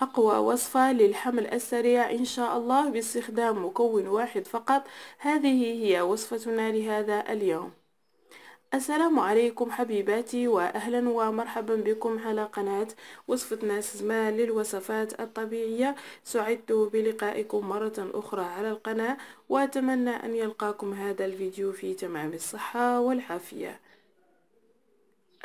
أقوى وصفة للحمل السريع إن شاء الله باستخدام مكون واحد فقط هذه هي وصفتنا لهذا اليوم السلام عليكم حبيباتي وأهلا ومرحبا بكم على قناة وصفتنا زمان للوصفات الطبيعية سعدت بلقائكم مرة أخرى على القناة وأتمنى أن يلقاكم هذا الفيديو في تمام الصحة والعافية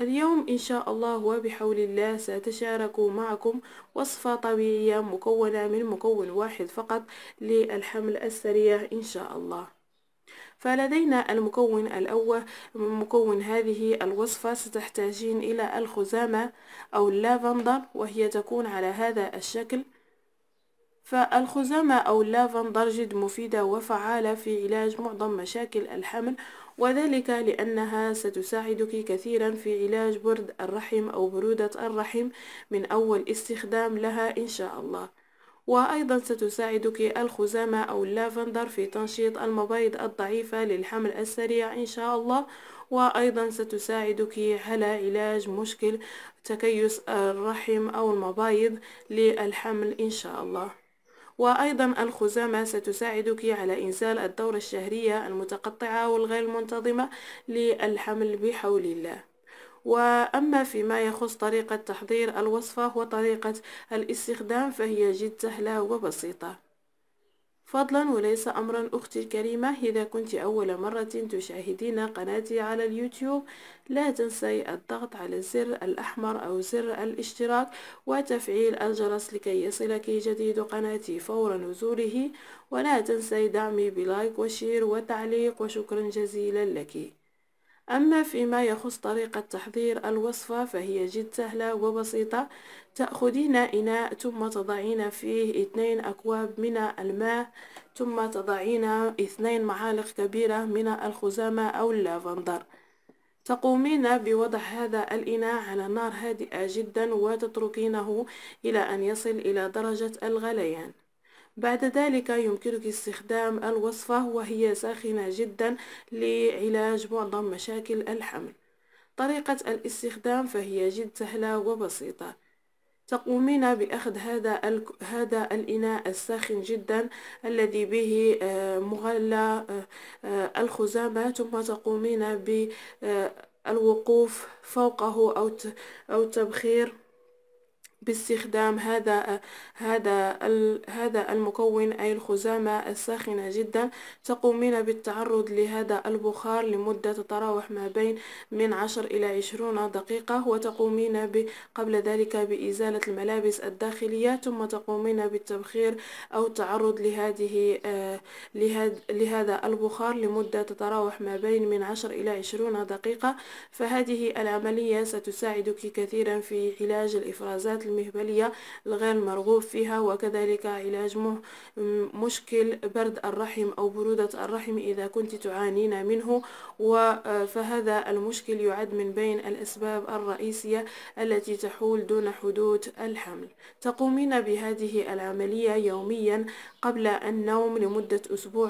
اليوم إن شاء الله وبحول الله سأتشارك معكم وصفة طبيعية مكونة من مكون واحد فقط للحمل السريع إن شاء الله فلدينا المكون الأول من مكون هذه الوصفة ستحتاجين إلى الخزامة أو اللافندر وهي تكون على هذا الشكل فالخزامة أو اللافندر مفيدة وفعالة في علاج معظم مشاكل الحمل وذلك لأنها ستساعدك كثيرا في علاج برد الرحم أو برودة الرحم من أول استخدام لها إن شاء الله وأيضا ستساعدك الخزامة أو اللافندر في تنشيط المبايض الضعيفة للحمل السريع إن شاء الله وأيضا ستساعدك على علاج مشكل تكيس الرحم أو المبايض للحمل إن شاء الله وأيضا الخزامة ستساعدك على إنزال الدورة الشهرية المتقطعة والغير منتظمة للحمل بحول الله وأما فيما يخص طريقة تحضير الوصفة وطريقة الاستخدام فهي جد سهلة وبسيطة فضلا وليس أمرا أختي الكريمة إذا كنت أول مرة تشاهدين قناتي على اليوتيوب لا تنسي الضغط على الزر الأحمر أو زر الاشتراك وتفعيل الجرس لكي يصلك جديد قناتي فور نزوله ولا تنسي دعمي بلايك وشير وتعليق وشكرا جزيلا لك أما فيما يخص طريقة تحضير الوصفة فهي جد سهلة وبسيطة تأخذين إناء ثم تضعين فيه اثنين أكواب من الماء ثم تضعين اثنين معالق كبيرة من الخزامة أو اللافندر تقومين بوضع هذا الإناء على نار هادئة جدا وتتركينه إلى أن يصل إلى درجة الغليان بعد ذلك يمكنك استخدام الوصفة وهي ساخنة جدا لعلاج معظم مشاكل الحمل طريقة الاستخدام فهي جد سهلة وبسيطة تقومين بأخذ هذا ال... هذا الإناء الساخن جدا الذي به آه، مغلى آه، آه، الخزامة ثم تقومين بالوقوف فوقه أو أو تبخير باستخدام هذا هذا هذا المكون أي الخزامة الساخنة جدا تقومين بالتعرض لهذا البخار لمدة تتراوح ما بين من عشر إلى عشرون دقيقة وتقومين قبل ذلك بإزالة الملابس الداخلية ثم تقومين بالتبخير أو التعرض لهذه آه، لهذا البخار لمدة تتراوح ما بين من عشر إلى عشرون دقيقة فهذه العملية ستساعدك كثيرا في علاج الإفرازات المهبلية الغير مرغوب فيها وكذلك علاج مشكل برد الرحم أو برودة الرحم إذا كنت تعانين منه فهذا المشكل يعد من بين الأسباب الرئيسية التي تحول دون حدوث الحمل تقومين بهذه العملية يوميا قبل النوم لمدة أسبوع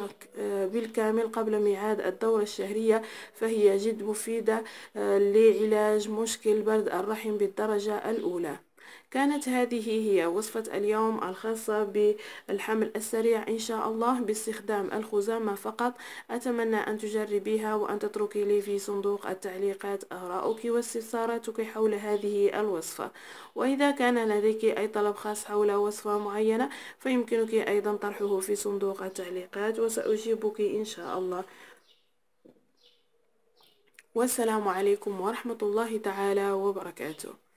بالكامل قبل ميعاد الدورة الشهرية فهي جد مفيدة لعلاج مشكل برد الرحم بالدرجة الأولى كانت هذه هي وصفة اليوم الخاصة بالحمل السريع إن شاء الله باستخدام الخزامة فقط أتمنى أن تجربيها وأن تتركي لي في صندوق التعليقات آراءك واستفساراتك حول هذه الوصفة وإذا كان لديك أي طلب خاص حول وصفة معينة فيمكنك أيضا طرحه في صندوق التعليقات وسأجيبك إن شاء الله والسلام عليكم ورحمة الله تعالى وبركاته